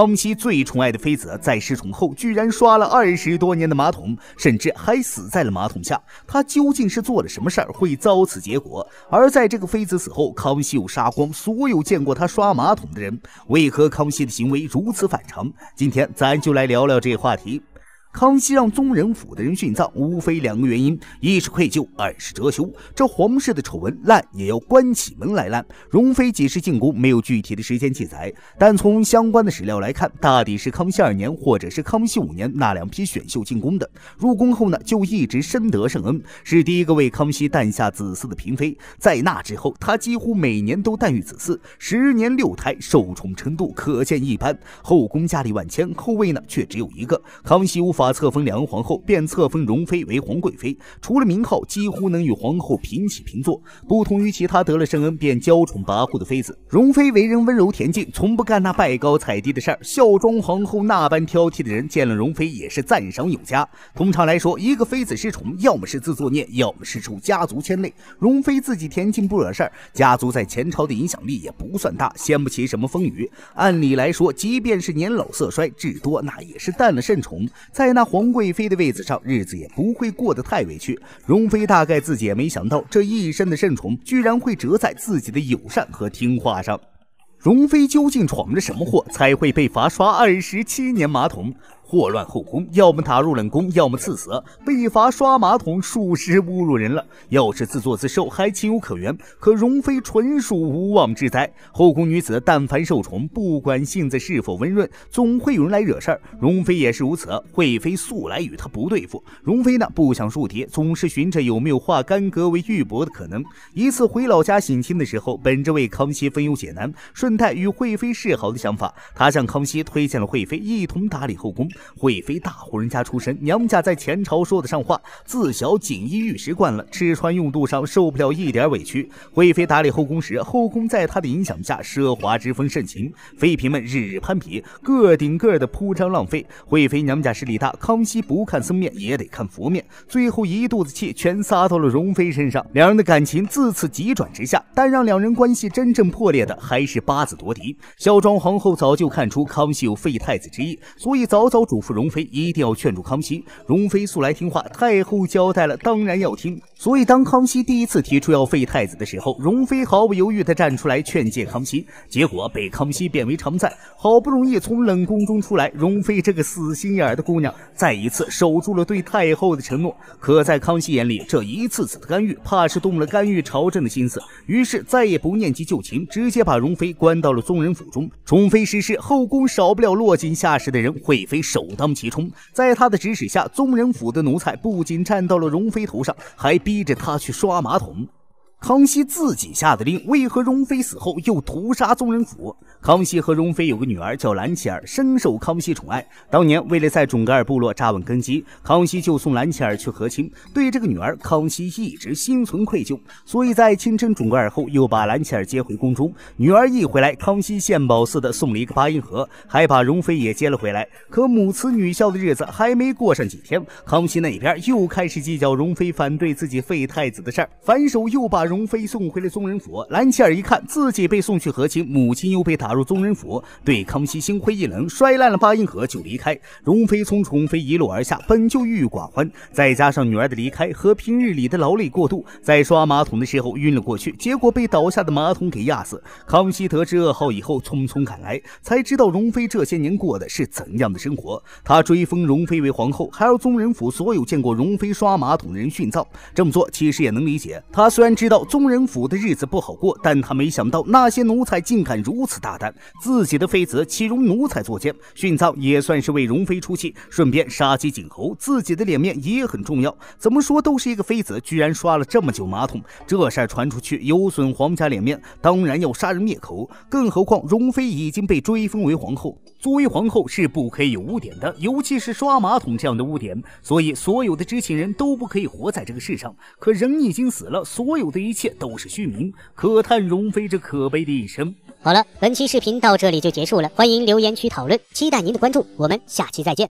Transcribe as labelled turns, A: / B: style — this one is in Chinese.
A: 康熙最宠爱的妃子，在失宠后居然刷了二十多年的马桶，甚至还死在了马桶下。她究竟是做了什么事儿，会遭此结果？而在这个妃子死后，康熙又杀光所有见过她刷马桶的人。为何康熙的行为如此反常？今天咱就来聊聊这话题。康熙让宗人府的人殉葬，无非两个原因：一是愧疚，二是遮羞。这皇室的丑闻烂也要关起门来烂。容妃几时进宫，没有具体的时间记载，但从相关的史料来看，大抵是康熙二年或者是康熙五年那两批选秀进宫的。入宫后呢，就一直深得圣恩，是第一个为康熙诞下子嗣的嫔妃。在那之后，她几乎每年都诞育子嗣，十年六胎，受宠程度可见一斑。后宫佳丽万千，后位呢却只有一个。康熙无。法册封梁皇后，便册封容妃为皇贵妃。除了名号，几乎能与皇后平起平坐。不同于其他得了圣恩便娇宠跋扈的妃子，容妃为人温柔恬静，从不干那拜高踩低的事儿。孝庄皇后那般挑剔的人，见了容妃也是赞赏有加。通常来说，一个妃子失宠，要么是自作孽，要么是受家族牵累。容妃自己恬静不惹事儿，家族在前朝的影响力也不算大，掀不起什么风雨。按理来说，即便是年老色衰，至多那也是淡了圣宠，在。在那皇贵妃的位子上，日子也不会过得太委屈。容妃大概自己也没想到，这一身的圣宠居然会折在自己的友善和听话上。容妃究竟闯了什么祸，才会被罚刷二十七年马桶？祸乱后宫，要么打入冷宫，要么赐死。被罚刷马桶，属实侮辱人了。要是自作自受，还情有可原。可容妃纯属无妄之灾。后宫女子，但凡受宠，不管性子是否温润，总会有人来惹事儿。容妃也是如此。惠妃素来与她不对付。容妃呢，不想入敌，总是寻着有没有化干戈为玉帛的可能。一次回老家省亲的时候，本着为康熙分忧解难，顺带与惠妃示好的想法，她向康熙推荐了惠妃，一同打理后宫。惠妃大户人家出身，娘家在前朝说得上话，自小锦衣玉食惯了，吃穿用度上受不了一点委屈。惠妃打理后宫时，后宫在她的影响下奢华之风盛行，妃嫔们日日攀比，个顶个的铺张浪费。惠妃娘家势力大，康熙不看僧面也得看佛面，最后一肚子气全撒到了容妃身上，两人的感情自此急转直下。但让两人关系真正破裂的还是八字夺嫡。孝庄皇后早就看出康熙有废太子之意，所以早早。嘱咐容妃一定要劝住康熙。容妃素来听话，太后交代了，当然要听。所以当康熙第一次提出要废太子的时候，容妃毫不犹豫地站出来劝诫康熙，结果被康熙贬为常在。好不容易从冷宫中出来，容妃这个死心眼的姑娘再一次守住了对太后的承诺。可在康熙眼里，这一次次的干预，怕是动了干预朝政的心思。于是再也不念及旧情，直接把容妃关到了宗人府中。宠妃失势，后宫少不了落井下石的人。惠妃守。首当其冲，在他的指使下，宗人府的奴才不仅站到了容妃头上，还逼着她去刷马桶。康熙自己下的令，为何容妃死后又屠杀宗人府？康熙和容妃有个女儿叫蓝琪儿，深受康熙宠爱。当年为了在准噶尔部落扎稳根基，康熙就送蓝琪儿去和亲。对这个女儿，康熙一直心存愧疚，所以在亲征准噶尔后，又把蓝琪儿接回宫中。女儿一回来，康熙献宝似的送了一个八音盒，还把容妃也接了回来。可母慈女孝的日子还没过上几天，康熙那边又开始计较容妃反对自己废太子的事儿，反手又把。容妃送回了宗人府，兰琪尔一看自己被送去和亲，母亲又被打入宗人府，对康熙心灰意冷，摔烂了八音盒就离开。容妃从宠妃一路而下，本就郁郁寡欢，再加上女儿的离开和平日里的劳累过度，在刷马桶的时候晕了过去，结果被倒下的马桶给压死。康熙得知噩耗以后，匆匆赶来，才知道容妃这些年过的是怎样的生活。他追封容妃为皇后，还要宗人府所有见过容妃刷马桶的人殉葬。这么做其实也能理解，他虽然知道。宗人府的日子不好过，但他没想到那些奴才竟敢如此大胆。自己的妃子岂容奴才作奸？殉葬也算是为容妃出气，顺便杀鸡儆猴。自己的脸面也很重要，怎么说都是一个妃子，居然刷了这么久马桶，这事儿传出去有损皇家脸面，当然要杀人灭口。更何况容妃已经被追封为皇后。作为皇后是不可以有污点的，尤其是刷马桶这样的污点，所以所有的知情人都不可以活在这个世上。可人已经死了，所有的一切都是虚名，可叹容妃这可悲的一生。好了，本期视频到这里就结束了，欢迎留言区讨论，期待您的关注，我们下期再见。